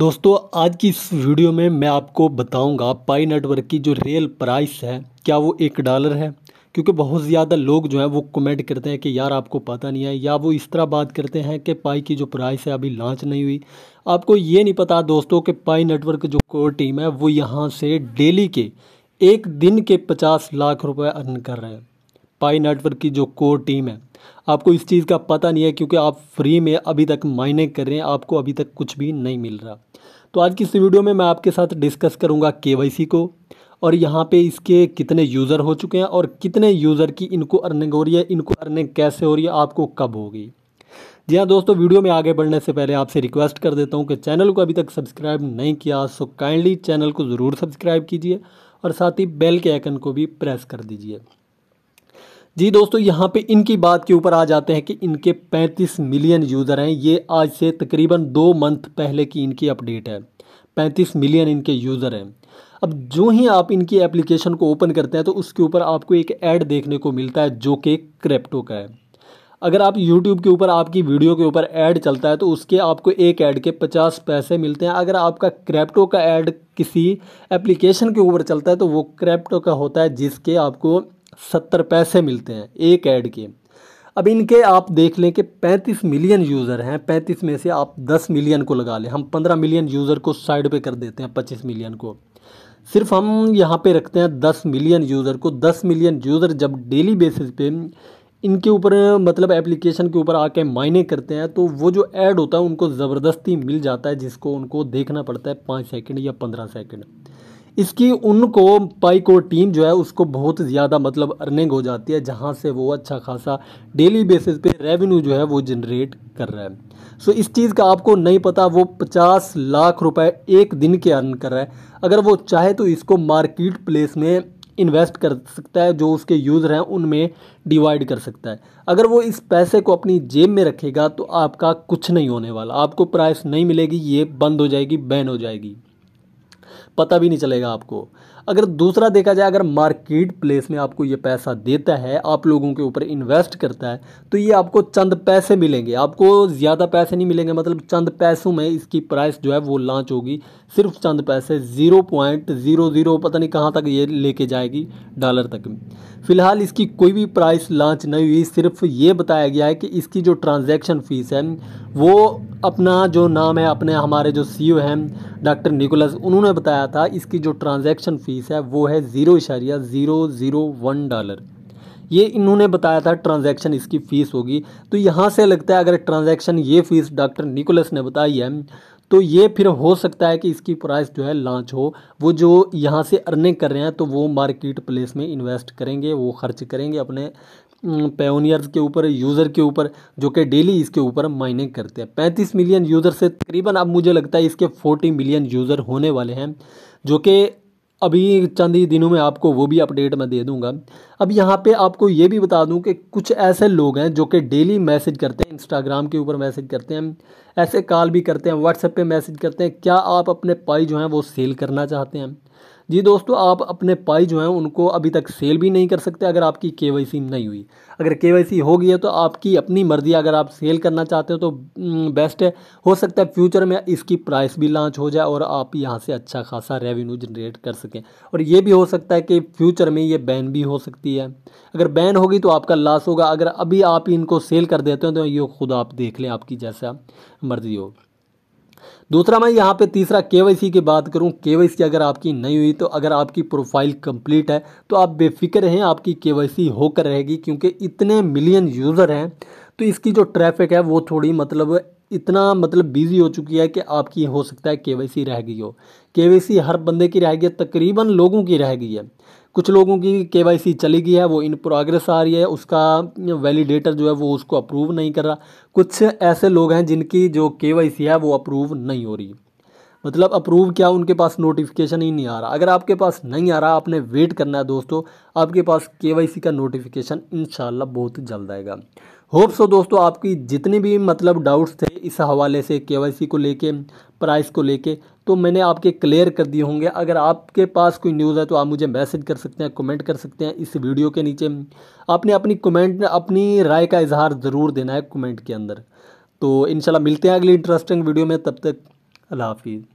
दोस्तों आज की इस वीडियो में मैं आपको बताऊंगा पाई नेटवर्क की जो रियल प्राइस है क्या वो एक डॉलर है क्योंकि बहुत ज़्यादा लोग जो हैं वो कमेंट करते हैं कि यार आपको पता नहीं है या वो इस तरह बात करते हैं कि पाई की जो प्राइस है अभी लॉन्च नहीं हुई आपको ये नहीं पता दोस्तों कि पाई नेटवर्क जो कोर टीम है वो यहाँ से डेली के एक दिन के पचास लाख रुपये अर्न कर रहे हैं पाई नेटवर्क की जो कोर टीम है आपको इस चीज़ का पता नहीं है क्योंकि आप फ्री में अभी तक मायने कर रहे हैं आपको अभी तक कुछ भी नहीं मिल रहा तो आज की इस वीडियो में मैं आपके साथ डिस्कस करूँगा के को और यहाँ पे इसके कितने यूज़र हो चुके हैं और कितने यूज़र की इनको अर्निंग हो रही है इनको अर्निंग कैसे हो रही है आपको कब होगी जी हाँ दोस्तों वीडियो में आगे बढ़ने से पहले आपसे रिक्वेस्ट कर देता हूँ कि चैनल को अभी तक सब्सक्राइब नहीं किया सो काइंडली चैनल को ज़रूर सब्सक्राइब कीजिए और साथ ही बेल के आइकन को भी प्रेस कर दीजिए जी दोस्तों यहाँ पे इनकी बात के ऊपर आ जाते हैं कि इनके 35 मिलियन यूज़र हैं ये आज से तकरीबन दो मंथ पहले की इनकी अपडेट है 35 मिलियन इनके यूज़र हैं अब जो ही आप इनकी एप्लीकेशन को ओपन करते हैं तो उसके ऊपर आपको एक ऐड देखने को मिलता है जो कि क्रिप्टो का है अगर आप YouTube के ऊपर आपकी वीडियो के ऊपर ऐड चलता है तो उसके आपको एक ऐड के 50 पैसे मिलते हैं अगर आपका क्रैप्टो का ऐड किसी एप्लीकेशन के ऊपर चलता है तो वो क्रैप्टो का होता है जिसके आपको सत्तर पैसे मिलते हैं एक ऐड के अब इनके आप देख लें कि 35 मिलियन यूज़र हैं 35 में से आप 10 मिलियन को लगा लें हम 15 मिलियन यूज़र को साइड पे कर देते हैं 25 मिलियन को सिर्फ हम यहाँ पे रखते हैं 10 मिलियन यूज़र को 10 मिलियन यूज़र जब डेली बेसिस पे इनके ऊपर मतलब एप्लीकेशन के ऊपर आके मायने करते हैं तो वो जो ऐड होता है उनको ज़बरदस्ती मिल जाता है जिसको उनको देखना पड़ता है पाँच सेकेंड या पंद्रह सेकेंड इसकी उनको पाइक और टीम जो है उसको बहुत ज़्यादा मतलब अर्निंग हो जाती है जहाँ से वो अच्छा खासा डेली बेसिस पे रेवेन्यू जो है वो जनरेट कर रहा है सो so, इस चीज़ का आपको नहीं पता वो पचास लाख रुपए एक दिन के अर्न कर रहा है अगर वो चाहे तो इसको मार्केट प्लेस में इन्वेस्ट कर सकता है जो उसके यूज़र हैं उनमें डिवाइड कर सकता है अगर वो इस पैसे को अपनी जेब में रखेगा तो आपका कुछ नहीं होने वाला आपको प्राइस नहीं मिलेगी ये बंद हो जाएगी बैन हो जाएगी पता भी नहीं चलेगा आपको अगर दूसरा देखा जाए अगर मार्केट प्लेस में आपको ये पैसा देता है आप लोगों के ऊपर इन्वेस्ट करता है तो ये आपको चंद पैसे मिलेंगे आपको ज़्यादा पैसे नहीं मिलेंगे मतलब चंद पैसों में इसकी प्राइस जो है वो लॉन्च होगी सिर्फ चंद पैसे ज़ीरो पॉइंट ज़ीरो ज़ीरो पता नहीं कहाँ तक ये लेके जाएगी डॉलर तक फ़िलहाल इसकी कोई भी प्राइस लॉन्च नहीं हुई सिर्फ ये बताया गया है कि इसकी जो ट्रांजेक्शन फ़ीस है वो अपना जो नाम है अपने हमारे जो सी हैं डॉक्टर निकोलस उन्होंने बताया था इसकी जो ट्रांज़ेक्शन फ़ीस फीस है वो है ज़ीरो इशारिया ज़ीरो ज़ीरो वन डॉलर ये इन्होंने बताया था ट्रांजैक्शन इसकी फ़ीस होगी तो यहाँ से लगता है अगर ट्रांजैक्शन ये फ़ीस डॉक्टर निकोलस ने बताई है तो ये फिर हो सकता है कि इसकी प्राइस जो है लॉन्च हो वो जो यहाँ से अर्निंग कर रहे हैं तो वो मार्केट प्लेस में इन्वेस्ट करेंगे वो खर्च करेंगे अपने पेयोनियर्स के ऊपर यूज़र के ऊपर जो कि डेली इसके ऊपर माइनिंग करते हैं पैंतीस मिलियन यूज़र से तकरीबन अब मुझे लगता है इसके फोर्टी मिलियन यूज़र होने वाले हैं जो कि अभी चंद ही दिनों में आपको वो भी अपडेट मैं दे दूंगा अब यहाँ पे आपको ये भी बता दूं कि कुछ ऐसे लोग हैं जो कि डेली मैसेज करते हैं इंस्टाग्राम के ऊपर मैसेज करते हैं ऐसे कॉल भी करते हैं व्हाट्सएप पे मैसेज करते हैं क्या आप अपने पाई जो हैं वो सेल करना चाहते हैं जी दोस्तों आप अपने पाई जो हैं उनको अभी तक सेल भी नहीं कर सकते अगर आपकी के नहीं हुई अगर के हो गई है तो आपकी अपनी मर्ज़ी अगर आप सेल करना चाहते हो तो बेस्ट है हो सकता है फ्यूचर में इसकी प्राइस भी लॉन्च हो जाए और आप यहाँ से अच्छा खासा रेवेन्यू जनरेट कर सकें और ये भी हो सकता है कि फ्यूचर में ये बैन भी हो सकती है अगर बैन होगी तो आपका लॉस होगा अगर अभी आप इनको सेल कर देते हो तो ये खुद आप देख लें आपकी जैसा मर्ज़ी हो दूसरा मैं यहाँ पे तीसरा के की बात करूँ के की अगर आपकी नहीं हुई तो अगर आपकी प्रोफाइल कंप्लीट है तो आप बेफिक्र हैं आपकी के होकर रहेगी क्योंकि इतने मिलियन यूज़र हैं तो इसकी जो ट्रैफिक है वो थोड़ी मतलब इतना मतलब बिजी हो चुकी है कि आपकी हो सकता है के रह गई हो के हर बंदे की रह गई है तकरीबन लोगों की रह गई है कुछ लोगों की के वाई सी चली गई है वो इन प्रोग्रेस आ रही है उसका वैलिडेटर जो है वो उसको अप्रूव नहीं कर रहा कुछ ऐसे लोग हैं जिनकी जो के वाई सी है वो अप्रूव नहीं हो रही मतलब अप्रूव क्या उनके पास नोटिफिकेशन ही नहीं आ रहा अगर आपके पास नहीं आ रहा आपने वेट करना है दोस्तों आपके पास के वाई सी का नोटिफिकेशन इन बहुत जल्द आएगा होप सो दोस्तों आपकी जितने भी मतलब डाउट्स थे इस हवाले से के को लेके प्राइस को लेके तो मैंने आपके क्लियर कर दिए होंगे अगर आपके पास कोई न्यूज़ है तो आप मुझे मैसेज कर सकते हैं कमेंट कर सकते हैं इस वीडियो के नीचे आपने अपनी कमेंट अपनी राय का इजहार ज़रूर देना है कमेंट के अंदर तो इन मिलते हैं अगली इंटरेस्टिंग वीडियो में तब तक अल्लाह हाफिज़